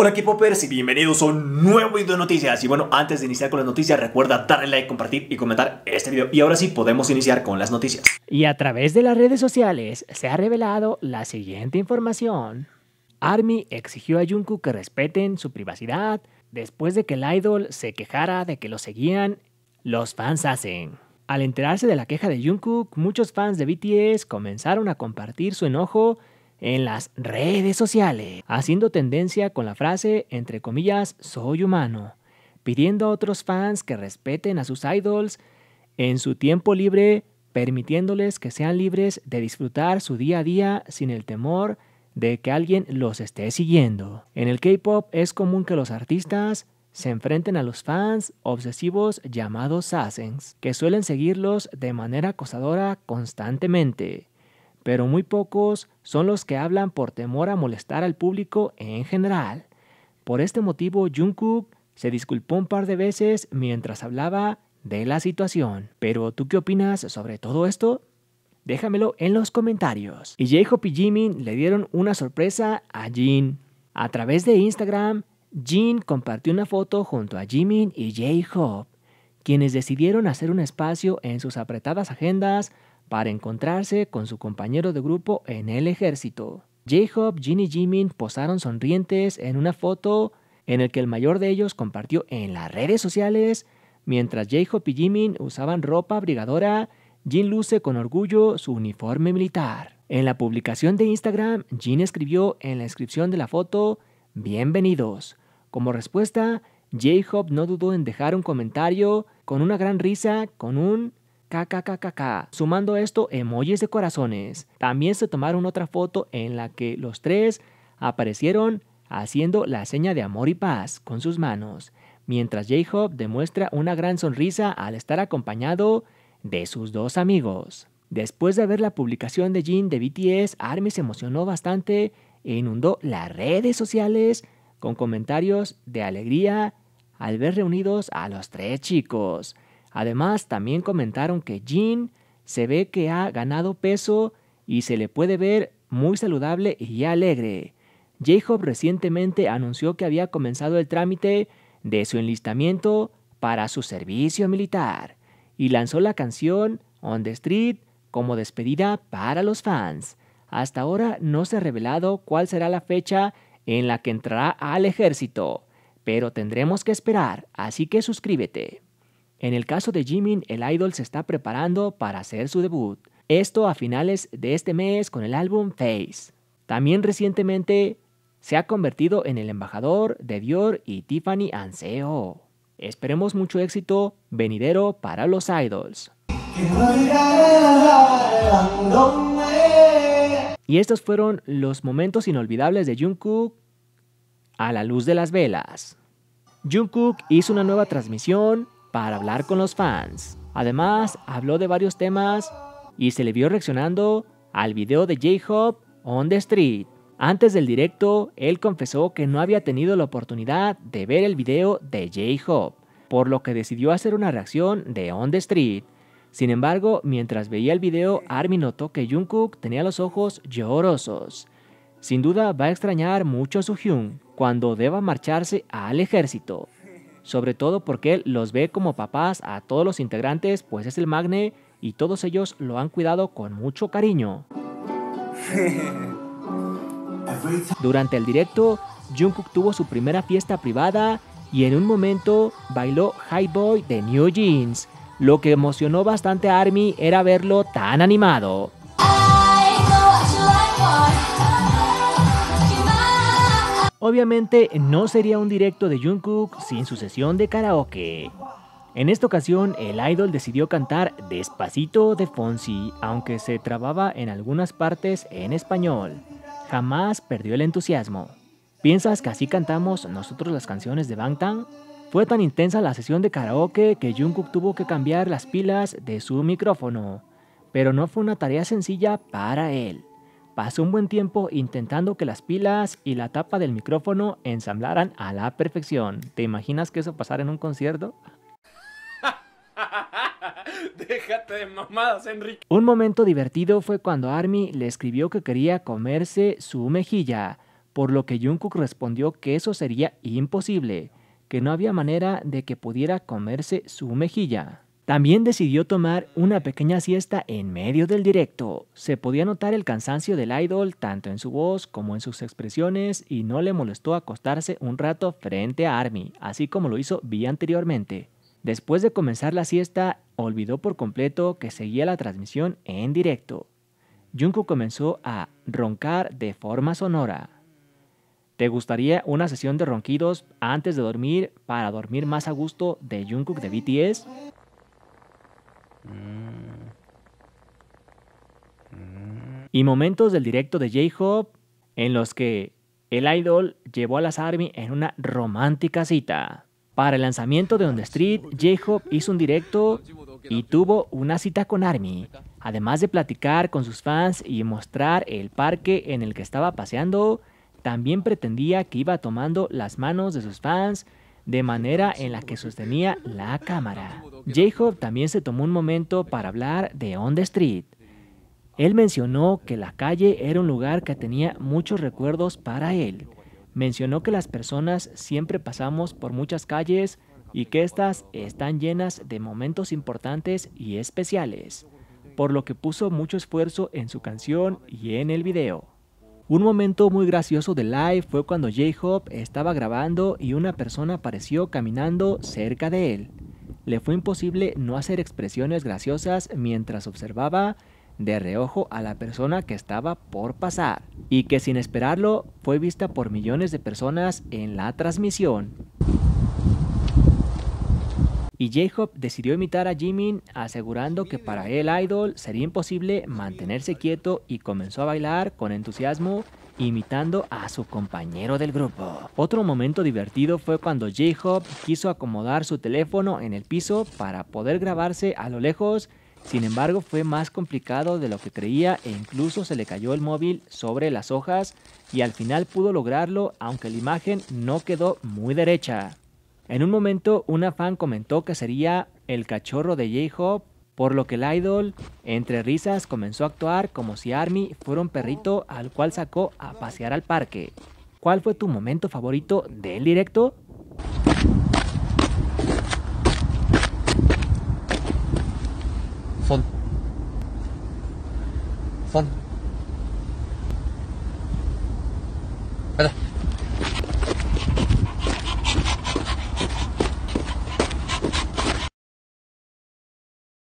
Hola aquí poppers y bienvenidos a un nuevo video de noticias Y bueno, antes de iniciar con las noticias recuerda darle like, compartir y comentar este video Y ahora sí, podemos iniciar con las noticias Y a través de las redes sociales se ha revelado la siguiente información ARMY exigió a Jungkook que respeten su privacidad Después de que el idol se quejara de que lo seguían los fans hacen al enterarse de la queja de Jungkook, muchos fans de BTS comenzaron a compartir su enojo en las redes sociales, haciendo tendencia con la frase, entre comillas, soy humano, pidiendo a otros fans que respeten a sus idols en su tiempo libre, permitiéndoles que sean libres de disfrutar su día a día sin el temor de que alguien los esté siguiendo. En el K-Pop es común que los artistas se enfrenten a los fans obsesivos llamados Sassens, que suelen seguirlos de manera acosadora constantemente, pero muy pocos son los que hablan por temor a molestar al público en general. Por este motivo, Jungkook se disculpó un par de veces mientras hablaba de la situación. Pero ¿tú qué opinas sobre todo esto? Déjamelo en los comentarios. Y J-Hope y Jimin le dieron una sorpresa a Jin. A través de Instagram, Jin compartió una foto junto a Jimin y J-Hope, quienes decidieron hacer un espacio en sus apretadas agendas para encontrarse con su compañero de grupo en el ejército. J-Hope, Jin y Jimin posaron sonrientes en una foto en el que el mayor de ellos compartió en las redes sociales, mientras J-Hope y Jimin usaban ropa abrigadora, Jin luce con orgullo su uniforme militar. En la publicación de Instagram, Jin escribió en la descripción de la foto, Bienvenidos, como respuesta, J-Hop no dudó en dejar un comentario con una gran risa, con un kkkkk, Sumando esto, emojis de corazones. También se tomaron otra foto en la que los tres aparecieron haciendo la seña de amor y paz con sus manos, mientras J-Hop demuestra una gran sonrisa al estar acompañado de sus dos amigos. Después de ver la publicación de Jin de BTS, Army se emocionó bastante e inundó las redes sociales con comentarios de alegría al ver reunidos a los tres chicos. Además, también comentaron que Jean se ve que ha ganado peso y se le puede ver muy saludable y alegre. J-Hope recientemente anunció que había comenzado el trámite de su enlistamiento para su servicio militar y lanzó la canción On the Street como despedida para los fans. Hasta ahora no se ha revelado cuál será la fecha en la que entrará al ejército, pero tendremos que esperar, así que suscríbete. En el caso de Jimin, el idol se está preparando para hacer su debut, esto a finales de este mes con el álbum Face. También recientemente se ha convertido en el embajador de Dior y Tiffany Anseo. Esperemos mucho éxito venidero para los idols. Y estos fueron los momentos inolvidables de Jungkook a la luz de las velas. Jungkook hizo una nueva transmisión para hablar con los fans. Además, habló de varios temas y se le vio reaccionando al video de J-Hope on the Street. Antes del directo, él confesó que no había tenido la oportunidad de ver el video de J-Hope, por lo que decidió hacer una reacción de On the Street, sin embargo, mientras veía el video, Armin notó que Jungkook tenía los ojos llorosos. Sin duda va a extrañar mucho a Suhyun cuando deba marcharse al ejército, sobre todo porque él los ve como papás a todos los integrantes, pues es el magne y todos ellos lo han cuidado con mucho cariño. Durante el directo, Jungkook tuvo su primera fiesta privada y en un momento bailó High Boy de New Jeans, lo que emocionó bastante a Army era verlo tan animado. Obviamente no sería un directo de Jungkook sin su sesión de karaoke. En esta ocasión, el idol decidió cantar Despacito de Fonsi, aunque se trababa en algunas partes en español. Jamás perdió el entusiasmo. ¿Piensas que así cantamos nosotros las canciones de Bangtan? Fue tan intensa la sesión de karaoke que Jungkook tuvo que cambiar las pilas de su micrófono, pero no fue una tarea sencilla para él. Pasó un buen tiempo intentando que las pilas y la tapa del micrófono ensamblaran a la perfección. ¿Te imaginas que eso pasara en un concierto? Déjate de mamadas, Enrique. Un momento divertido fue cuando Army le escribió que quería comerse su mejilla, por lo que Jungkook respondió que eso sería imposible que no había manera de que pudiera comerse su mejilla. También decidió tomar una pequeña siesta en medio del directo. Se podía notar el cansancio del idol tanto en su voz como en sus expresiones y no le molestó acostarse un rato frente a Army, así como lo hizo Vi anteriormente. Después de comenzar la siesta, olvidó por completo que seguía la transmisión en directo. Junko comenzó a roncar de forma sonora. ¿Te gustaría una sesión de ronquidos antes de dormir para dormir más a gusto de Jungkook de BTS? Y momentos del directo de J-Hope en los que el idol llevó a las ARMY en una romántica cita. Para el lanzamiento de On The Street, J-Hope hizo un directo y tuvo una cita con ARMY. Además de platicar con sus fans y mostrar el parque en el que estaba paseando, también pretendía que iba tomando las manos de sus fans de manera en la que sostenía la cámara. J-Hope también se tomó un momento para hablar de On the Street. Él mencionó que la calle era un lugar que tenía muchos recuerdos para él. Mencionó que las personas siempre pasamos por muchas calles y que estas están llenas de momentos importantes y especiales, por lo que puso mucho esfuerzo en su canción y en el video. Un momento muy gracioso de Live fue cuando j Hop estaba grabando y una persona apareció caminando cerca de él. Le fue imposible no hacer expresiones graciosas mientras observaba de reojo a la persona que estaba por pasar y que sin esperarlo fue vista por millones de personas en la transmisión y Jacob decidió imitar a Jimin asegurando que para el idol sería imposible mantenerse quieto y comenzó a bailar con entusiasmo imitando a su compañero del grupo. Otro momento divertido fue cuando J-Hop quiso acomodar su teléfono en el piso para poder grabarse a lo lejos, sin embargo fue más complicado de lo que creía e incluso se le cayó el móvil sobre las hojas y al final pudo lograrlo aunque la imagen no quedó muy derecha. En un momento, una fan comentó que sería el cachorro de J-Hope, por lo que el idol, entre risas, comenzó a actuar como si Army fuera un perrito al cual sacó a pasear al parque. ¿Cuál fue tu momento favorito del directo? Fon. Fon.